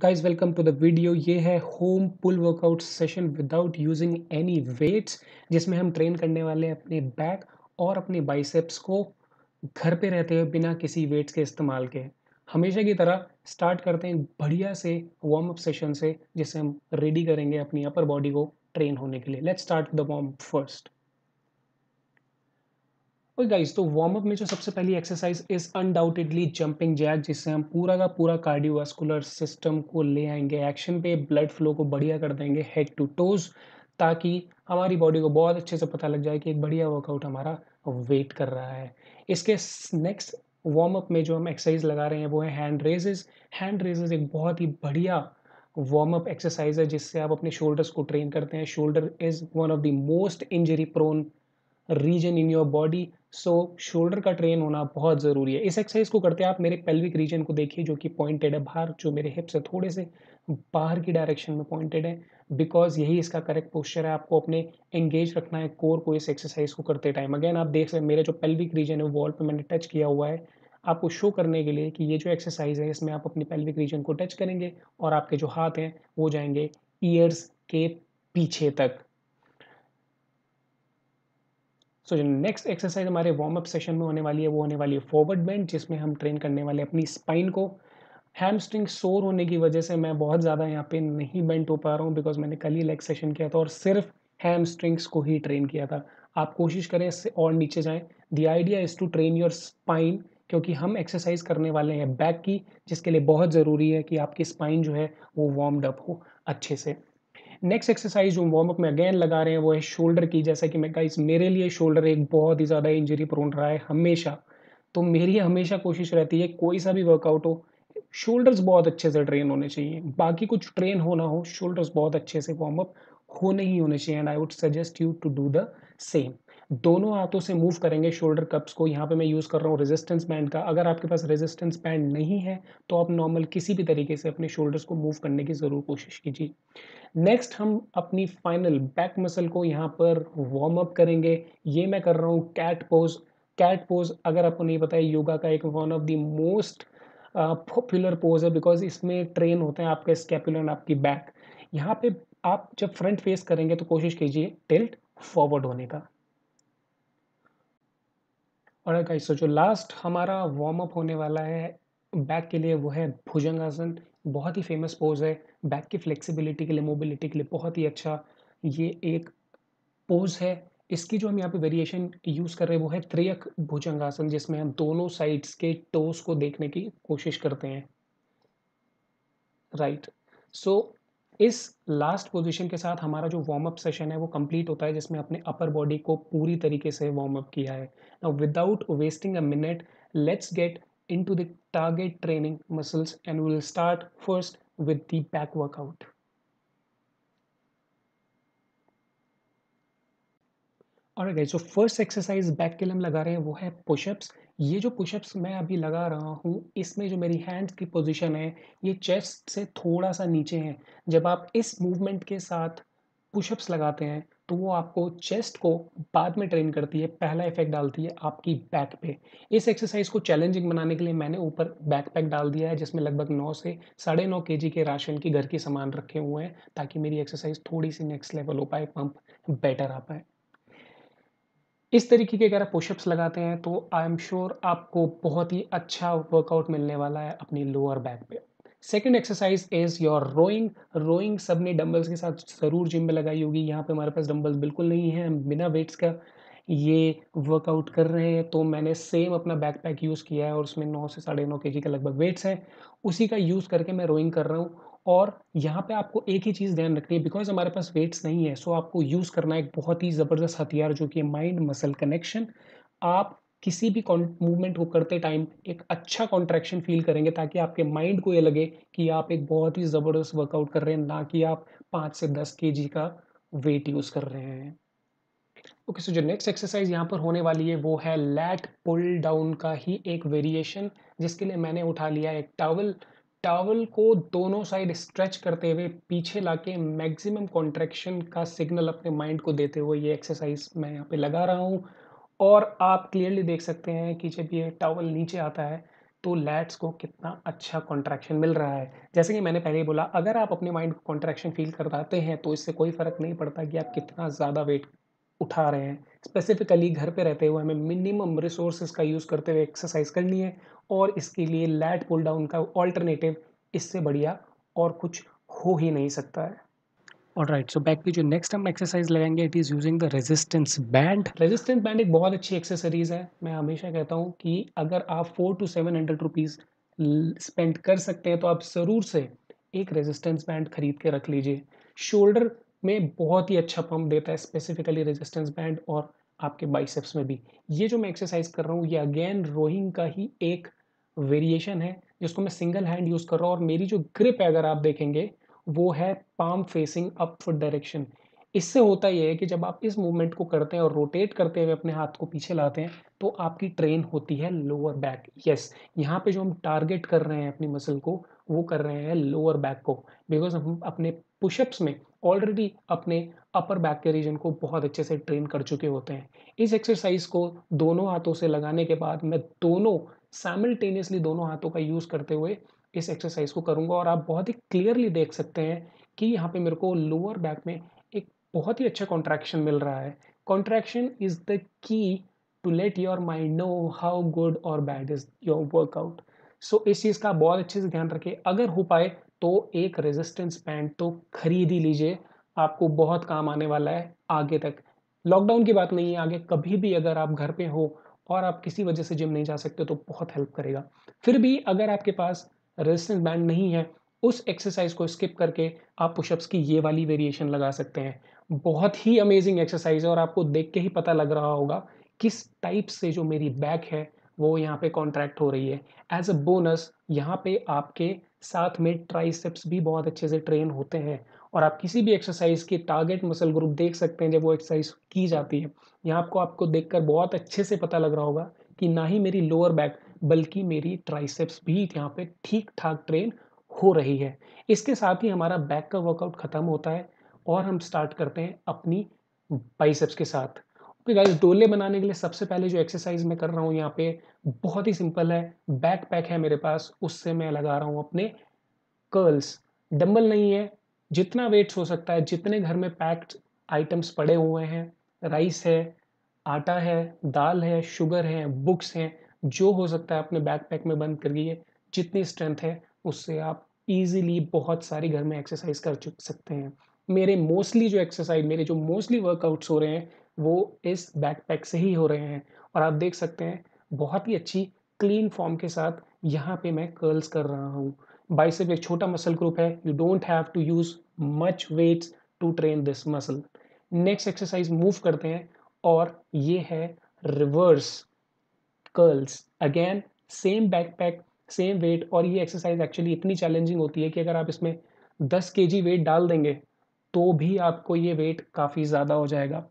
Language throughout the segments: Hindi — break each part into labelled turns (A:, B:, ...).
A: Guys welcome to the video ये है home pull workout session without using any weights जिसमें हम ट्रेन करने वाले हैं अपने बैक और अपने बाइसेप्स को घर पे रहते हुए बिना किसी वेट्स के इस्तेमाल के हमेशा की तरह स्टार्ट करते हैं बढ़िया से वार्म अप सेशन से जिससे हम रेडी करेंगे अपनी अपर बॉडी को ट्रेन होने के लिए let's start the warm first और गाइज तो वार्म अप में जो सबसे पहली exercise is undoubtedly jumping jack जिससे हम पूरा का पूरा कार्डियोवास्कुलर सिस्टम को ले आएंगे एक्शन पे ब्लड फ्लो को बढ़िया कर देंगे हेड टू टोज़ ताकि हमारी बॉडी को बहुत अच्छे से पता लग जाए कि एक बढ़िया वर्कआउट हमारा वेट कर रहा है इसके नेक्स्ट वार्म अप में जो हम एक्सरसाइज लगा रहे हैं वो है हैंड रेजेस हैंड रेजेज एक बहुत ही बढ़िया वार्म अप एक्सरसाइज है जिससे आप अपने शोल्डर्स को ट्रेन करते हैं shoulder is one of the most injury prone region in your body so so, shoulder का ट्रेन होना बहुत ज़रूरी है इस एक्सरसाइज को करते आप मेरे पेल्विक रीजन को देखिए जो कि पॉइंटेड है बाहर जो मेरे हिप से थोड़े से बाहर की डायरेक्शन में पॉइंटेड है बिकॉज यही इसका करेक्ट पोस्चर है आपको अपने एंगेज रखना है कोर को इस एक्सरसाइज को करते टाइम अगेन आप देख सकते मेरे जो पेल्विक रीजन है वॉल पर मैंने टच किया हुआ है आपको शो करने के लिए कि ये जो एक्सरसाइज है इसमें आप अपने पेल्विक रीजन को टच करेंगे और आपके जो हाथ हैं वो जाएंगे ईयर्स के पीछे तक सो जो नेक्स्ट एक्सरसाइज हमारे वार्म अप सेशन में होने वाली है वो होने वाली है फॉरवर्ड बेंड जिसमें हम ट्रेन करने वाले अपनी स्पाइन को हैमस्ट्रिंग सोर होने की वजह से मैं बहुत ज़्यादा यहाँ पे नहीं बेंड हो पा रहा हूँ बिकॉज मैंने कल ही लेग सेशन किया था और सिर्फ हैम स्ट्रिंग्स को ही ट्रेन किया था आप कोशिश करें इससे और नीचे जाएं the idea is to train your spine क्योंकि हम एक्सरसाइज करने वाले हैं बैक की जिसके लिए बहुत ज़रूरी है कि आपकी स्पाइन जो है वो वार्म्ड अप हो अच्छे से नेक्स्ट एक्सरसाइज जो वार्म अप में अगेन लगा रहे हैं वो है शोल्डर की जैसा कि मैं इस मेरे लिए शोल्डर एक बहुत ही ज़्यादा इंजरी प्रोन रहा है हमेशा तो मेरी हमेशा कोशिश रहती है कोई सा भी वर्कआउट हो शोल्डर्स बहुत अच्छे से ट्रेन होने चाहिए बाकी कुछ ट्रेन होना हो शोल्डर्स बहुत अच्छे से वार्म अप होने ही होने चाहिए and I would suggest you to do the same दोनों हाथों से मूव करेंगे शोल्डर कप्स को यहाँ पे मैं यूज़ कर रहा हूँ रेजिस्टेंस बैंड का अगर आपके पास रेजिस्टेंस बैंड नहीं है तो आप नॉर्मल किसी भी तरीके से अपने शोल्डर्स को मूव करने की ज़रूर कोशिश कीजिए नेक्स्ट हम अपनी फाइनल बैक मसल को यहाँ पर वार्म अप करेंगे ये मैं कर रहा हूँ कैट पोज कैट पोज अगर आपको नहीं पता है योगा का एक one of the most popular pose है बिकॉज इसमें ट्रेन होते हैं आपके स्कैपुलर एंड आपकी बैक यहाँ पे आप जब फ्रंट फेस करेंगे तो कोशिश कीजिए टिल्ट फॉरवर्ड होने का और गाइस जो लास्ट हमारा वार्म अप होने वाला है बैक के लिए वो है भुजंगासन बहुत ही फेमस पोज है बैक की फ्लेक्सिबिलिटी के लिए मोबिलिटी के लिए बहुत ही अच्छा ये एक पोज है इसकी जो हम यहाँ पे वेरिएशन यूज़ कर रहे हैं वो है त्रियक भुजंगासन जिसमें हम दोनों साइड्स के टोस को देखने की कोशिश करते हैं राइट right. सो so, इस लास्ट पोजीशन के साथ हमारा जो वार्म अप सेशन है वो कंप्लीट होता है जिसमें अपने अपर बॉडी को पूरी तरीके से वार्म अप किया है now without wasting a minute let's get into the target training muscles and will start first with the back workout और गाइस जो फर्स्ट एक्सरसाइज बैक के लिए हम लगा रहे हैं वो है पुशअप्स ये जो पुशअप्स मैं अभी लगा रहा हूँ इसमें जो मेरी हैंड्स की पोजीशन है ये चेस्ट से थोड़ा सा नीचे है जब आप इस मूवमेंट के साथ पुशअप्स लगाते हैं तो वो आपको चेस्ट को बाद में ट्रेन करती है पहला इफेक्ट डालती है आपकी बैक पे इस एक्सरसाइज को चैलेंजिंग बनाने के लिए मैंने ऊपर बैक पैक डाल दिया है जिसमें लगभग नौ से साढ़े नौ के के राशन की घर के सामान रखे हुए हैं ताकि मेरी एक्सरसाइज थोड़ी सी नेक्स्ट लेवल हो पाए पंप बेटर आ पाए इस तरीके के अगर आप पुशअप्स लगाते हैं तो आई एम श्योर आपको बहुत ही अच्छा वर्कआउट मिलने वाला है अपनी लोअर बैक पे second exercise is your rowing rowing सबने डम्बल्स के साथ ज़रूर जिम में लगाई होगी यहाँ पे हमारे पास डम्बल्स बिल्कुल नहीं है बिना वेट्स का ये वर्कआउट कर रहे हैं तो मैंने सेम अपना बैक पैक यूज़ किया है और उसमें नौ से साढ़े नौ के जी लगभग वेट्स हैं उसी का यूज़ करके मैं रोइंग कर रहा हूँ और यहाँ पे आपको एक ही चीज़ ध्यान रखनी है बिकॉज हमारे पास वेट्स नहीं है सो आपको यूज़ करना एक बहुत ही ज़बरदस्त हथियार जो कि माइंड मसल कनेक्शन आप किसी भी मूवमेंट को करते टाइम एक अच्छा कॉन्ट्रैक्शन फील करेंगे ताकि आपके माइंड को ये लगे कि आप एक बहुत ही ज़बरदस्त वर्कआउट कर रहे हैं ना कि आप पाँच से दस के का वेट यूज़ कर रहे हैं ओके सो जो नेक्स्ट एक्सरसाइज यहाँ पर होने वाली है वो है लैट पुल डाउन का ही एक वेरिएशन जिसके लिए मैंने उठा लिया एक टावल टावल को दोनों साइड स्ट्रेच करते हुए पीछे लाके मैक्सिमम कॉन्ट्रेक्शन का सिग्नल अपने माइंड को देते हुए ये एक्सरसाइज मैं यहाँ पे लगा रहा हूँ और आप क्लियरली देख सकते हैं कि जब ये टावल नीचे आता है तो लैट्स को कितना अच्छा कॉन्ट्रैक्शन मिल रहा है जैसे कि मैंने पहले ही बोला अगर आप अपने माइंड को कॉन्ट्रैक्शन फील करवाते हैं तो इससे कोई फ़र्क नहीं पड़ता कि आप कितना ज़्यादा वेट उठा रहे हैं स्पेसिफिकली घर पे रहते हुए हमें मिनिमम रिसोर्सेज का यूज़ करते हुए एक्सरसाइज करनी है और इसके लिए लैट पुल डाउन का ऑल्टरनेटिव इससे बढ़िया और कुछ हो ही नहीं सकता है और राइट सो बैक की जो नेक्स्ट हम एक्सरसाइज लगाएंगे it is using the resistance band resistance band एक बहुत अच्छी एक्सेसरीज है मैं हमेशा कहता हूँ कि अगर आप four to seven hundred rupees spend कर सकते हैं तो आप ज़रूर से एक रेजिस्टेंस बैंड खरीद के रख लीजिए शोल्डर में बहुत ही अच्छा पंप देता है स्पेसिफिकली रेजिस्टेंस बैंड और आपके बाइसेप्स में भी ये जो मैं एक्सरसाइज कर रहा हूँ ये अगेन रोइंग का ही एक वेरिएशन है जिसको मैं सिंगल हैंड यूज़ कर रहा हूँ और मेरी जो ग्रिप है अगर आप देखेंगे वो है पाम फेसिंग अप डायरेक्शन इससे होता यह है कि जब आप इस मूवमेंट को करते हैं और रोटेट करते हुए अपने हाथ को पीछे लाते हैं तो आपकी ट्रेन होती है लोअर बैक यस यहाँ पे जो हम टारगेट कर रहे हैं अपनी मसल को वो कर रहे हैं लोअर बैक को बिकॉज हम अपने पुशअप्स में ऑलरेडी अपने अपर बैक के रीजन को बहुत अच्छे से ट्रेन कर चुके होते हैं इस एक्सरसाइज को दोनों हाथों से लगाने के बाद मैं दोनों साइमल्टेनियसली दोनों हाथों का यूज़ करते हुए इस एक्सरसाइज को करूँगा और आप बहुत ही क्लियरली देख सकते हैं कि यहाँ पे मेरे को लोअर बैक में एक बहुत ही अच्छा कॉन्ट्रैक्शन मिल रहा है contraction is the key to let your mind know how good और bad is your workout so इस चीज़ का बहुत अच्छे से ध्यान रखें अगर हो पाए तो एक रेजिस्टेंस बैंड तो खरीद ही लीजिए आपको बहुत काम आने वाला है आगे तक लॉकडाउन की बात नहीं है आगे कभी भी अगर आप घर पे हो और आप किसी वजह से जिम नहीं जा सकते तो बहुत हेल्प करेगा फिर भी अगर आपके पास रेजिस्टेंस बैंड नहीं है उस एक्सरसाइज को स्किप करके आप पुशअप्स की ये वाली वेरिएशन लगा सकते हैं बहुत ही अमेजिंग एक्सरसाइज है और आपको देख के ही पता लग रहा होगा किस टाइप से जो मेरी बैक है वो यहाँ पे कॉन्ट्रैक्ट हो रही है एज अ बोनस यहाँ पे आपके साथ में ट्राइसेप्स भी बहुत अच्छे से ट्रेन होते हैं और आप किसी भी एक्सरसाइज के टारगेट मसल ग्रुप देख सकते हैं जब वो एक्सरसाइज की जाती है यहाँ आपको आपको देख बहुत अच्छे से पता लग रहा होगा कि ना ही मेरी लोअर बैक बल्कि मेरी ट्राइसेप्स भी यहाँ पे ठीक ठाक ट्रेन हो रही है इसके साथ ही हमारा बैक का वर्कआउट ख़त्म होता है और हम स्टार्ट करते हैं अपनी बाइसेप्स के साथ गाइस तो डोले बनाने के लिए सबसे पहले जो एक्सरसाइज मैं कर रहा हूँ यहाँ पे बहुत ही सिंपल है बैक पैक है मेरे पास उससे मैं लगा रहा हूँ अपने कर्ल्स डम्बल नहीं है जितना वेट्स हो सकता है जितने घर में पैक्ड आइटम्स पड़े हुए हैं राइस है आटा है दाल है शुगर है बुक्स हैं जो हो सकता है अपने बैक पैक में बंद दिए जितनी स्ट्रेंथ है उससे आप इजीली बहुत सारी घर में एक्सरसाइज कर सकते हैं मेरे मोस्टली जो एक्सरसाइज मेरे जो मोस्टली वर्कआउट्स हो रहे हैं वो इस बैकपैक से ही हो रहे हैं और आप देख सकते हैं बहुत ही अच्छी क्लीन फॉर्म के साथ यहाँ पे मैं कर्ल्स कर रहा हूँ बाइसेप एक छोटा मसल ग्रुप है you don't have to use much weights to train this muscle next exercise move करते हैं और ये है reverse curls again same backpack same weight और ये एक्सरसाइज एक्चुअली इतनी चैलेंजिंग होती है कि अगर आप इसमें दस के वेट डाल देंगे तो भी आपको ये वेट काफ़ी ज़्यादा हो जाएगा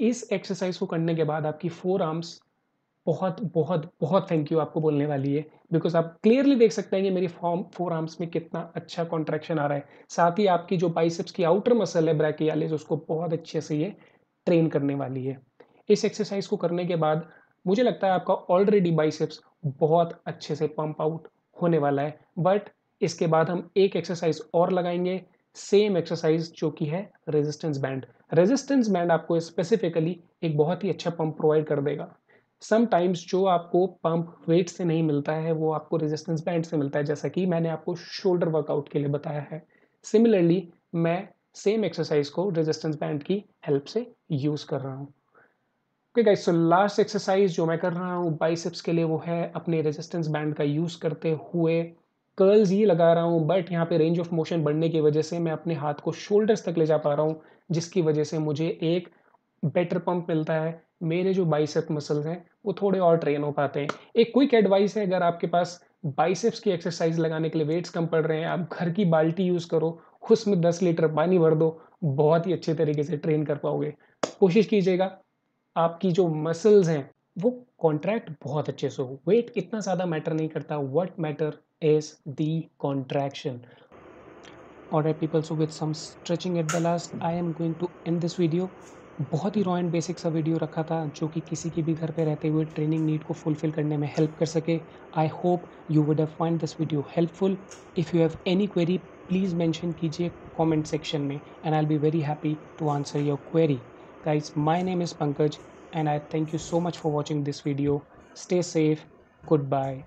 A: इस एक्सरसाइज को करने के बाद आपकी फोर आर्म्स बहुत बहुत बहुत थैंक यू आपको बोलने वाली है बिकॉज आप क्लियरली देख सकते हैं कि मेरी फॉर्म फोर आर्म्स में कितना अच्छा कॉन्ट्रैक्शन आ रहा है साथ ही आपकी जो बाइसेप्स की आउटर मसल है ब्रैकियालिस उसको बहुत अच्छे से ये ट्रेन करने वाली है इस एक्सरसाइज को करने के बाद मुझे लगता है आपका ऑलरेडी बाइसेप्स बहुत अच्छे से पंप आउट होने वाला है बट इसके बाद हम एक एक्सरसाइज और लगाएंगे सेम एक्सरसाइज जो कि है रेजिस्टेंस बैंड रेजिस्टेंस बैंड आपको स्पेसिफिकली एक बहुत ही अच्छा पंप प्रोवाइड कर देगा समटाइम्स जो आपको पंप वेट से नहीं मिलता है वो आपको रेजिस्टेंस बैंड से मिलता है जैसा कि मैंने आपको शोल्डर वर्कआउट के लिए बताया है सिमिलरली मैं सेम एक्सरसाइज को रेजिस्टेंस बैंड की हेल्प से यूज़ कर रहा हूँ okay guys so last exercise जो मैं कर रहा हूँ बाइसेप्स के लिए वो है अपने रेजिस्टेंस बैंड का यूज़ करते हुए कर्ल्स ही लगा रहा हूँ बट यहाँ पे रेंज ऑफ मोशन बढ़ने की वजह से मैं अपने हाथ को शोल्डर्स तक ले जा पा रहा हूँ जिसकी वजह से मुझे एक बेटर पंप मिलता है मेरे जो बाइसेप मसल्स हैं वो थोड़े और ट्रेन हो पाते हैं एक क्विक एडवाइस है अगर आपके पास बाइसेप्स की एक्सरसाइज लगाने के लिए वेट्स कम पड़ रहे हैं आप घर की बाल्टी यूज़ करो उसमें दस लीटर पानी भर दो बहुत ही अच्छे तरीके से ट्रेन कर पाओगे कोशिश कीजिएगा आपकी जो मसल्स हैं वो कॉन्ट्रैक्ट बहुत अच्छे से हो वेट इतना ज़्यादा मैटर नहीं करता what matter is the contraction alright people so with some stretching at the last I am going to end this video बहुत ही रॉ एंड बेसिक सा वीडियो रखा था जो कि किसी के भी घर पे रहते हुए ट्रेनिंग नीड को फुलफिल करने में हेल्प कर सके I hope you would have find this video helpful if you have any query please mention कीजिए कमेंट सेक्शन में and I be very happy to answer your query guys my name is Pankaj and I thank you so much for watching this video stay safe good bye